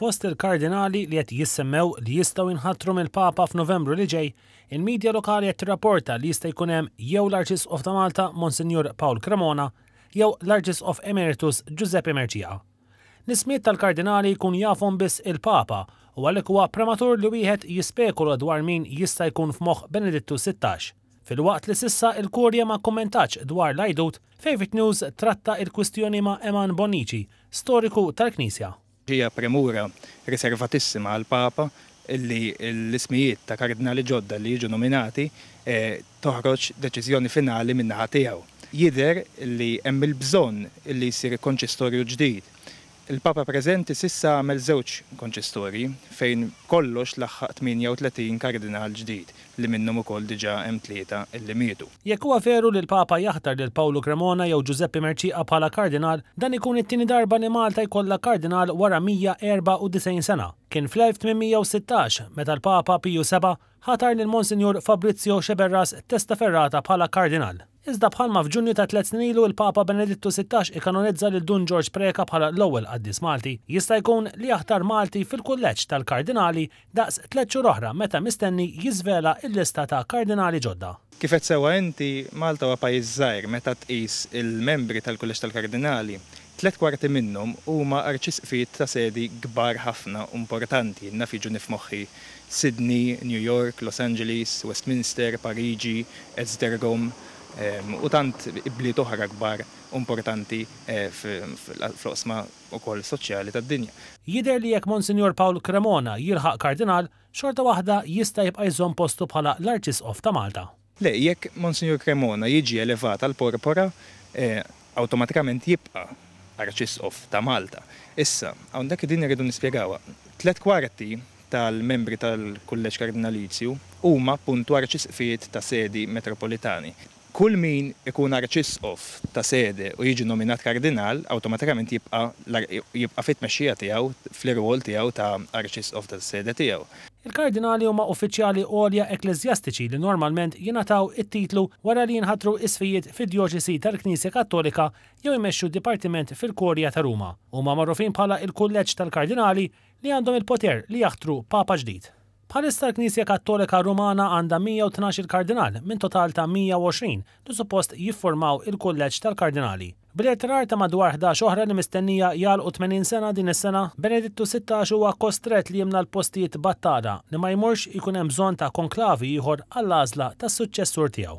Fost il-kardinali li qed jissemmew li jistgħu jinħatru mill-Papa f'Novembru li ġej, il-medja lokali qed tirrapporta li jista' jkun hemm jew l-Arċisqof ta' Malta Monsignor Paul Cremona jew l-Arċisqof Emeritus Giuseppe Merġija. Nismiet tal-kardinali kun jafhom biss il-Papa u għalek huwa prematur li wieħed jispekula dwar min jista' jkun f'moħħ Benedittu 16 fil-waqt li sissa il-kurja ma kommentax dwar l-ajdut, Favorite News tratta il-kwistjoni ma' Eman Bonici, storiku tal-Knisja hija premura riservatissima għal papa illi l-ismijiet ta' kardinali ġodda li jiġu nominati eh, toħroġ deċiżjoni finali minnaħa tiegħu. Jider li hemm il-bżonn li jsir konċistorju ġdid il-Papa preżenti sissa għamel żewġ konċistori fejn kollox laħħat 38 kardinal ġdid li minnhom ukoll diġà hemm tlieta illi mietu. Jekk huwa li l-Papa jaħtar lil Pawlu Cremona jew Giuseppe Merċiqa bħala kardinal, dan ikun it-tieni darba li Malta jkollha kardinal wara 194 sena. Kien fl-1816 meta l-Papa Piju VII ħatar lil Monsinjur Fabrizio Xeberras testa ferrata bħala kardinal. Iżda bħalma f'Ġunju ta' tliet snin ilu il-Papa Benedittu 16 ikanonizza lil Dun George Preka bħala l-ewwel qaddis Malti. Jista' jkun li jaħtar Malti fil-kulleġġ tal-Kardinali daqs tliet xhur oħra meta mistenni jiżvela l-lista ta' kardinali ġodda. Kifet sewa inti Malta huwa pajjiż żgħir meta tqis il-membri tal-kulleġġ tal-Kardinali tlet kwarti minnhom huma arċisqfiet ta' sedi kbar ħafna importanti naf jiġu nifmoħħi Sydney, New York, Los Angeles, Westminster, Parigi, Esztergom, Ehm, u tant ibli oħra kbar importanti eh, fl-osma u koll soċjali tad dinja Jider li jekk Monsignor Paul Cremona jilħaq kardinal, xorta waħda jista' jibqa' jżomm postu bħala l-Arċisqof ta' Malta. Le, jekk Monsignor Cremona jiġi elevat għal porpora, eh, automatikament jibqa' Arċisqof ta' Malta. Issa, għandek din irridu nispiegawa. Tlet kwarti tal-membri tal-Kulleġġ Kardinalizju huma puntu arċisqiet ta' sedi metropolitani kull min ikun arċisqof ta' sede u jiġi nominat kardinal, automatikament jibqa, jibqa fit meċxija tiegħu fl-irwol tiegħu ta' arċisqof ta' sede tiegħu. Il-kardinali huma uffiċjali għolja ekklezjastiċi li normalment jingħataw it-titlu wara li jinħatru isfijiet fid-djoċesi tal-Knisja Kattolika jew imexxu dipartiment fil-Korja ta' Ruma. Huma magħrufin bħala il-kulleġġ tal-kardinali li għandhom il-poter li jaħtru Papa ġdid. Palista l-Knisja Kattolika Rumana għanda 112 kardinal minn total ta' 120 li suppost jiffurmaw il-kulleġġ tal-kardinali. Bil-irtirar ta' madwar 11 oħra li mistennija jgħal 80 sena din is-sena, Benedittu 16 huwa kostret li jimna l-postijiet battada li ma jmurx ikun hemm bżonn ta' konklavi ieħor għall-għażla tas-suċċessur tiegħu.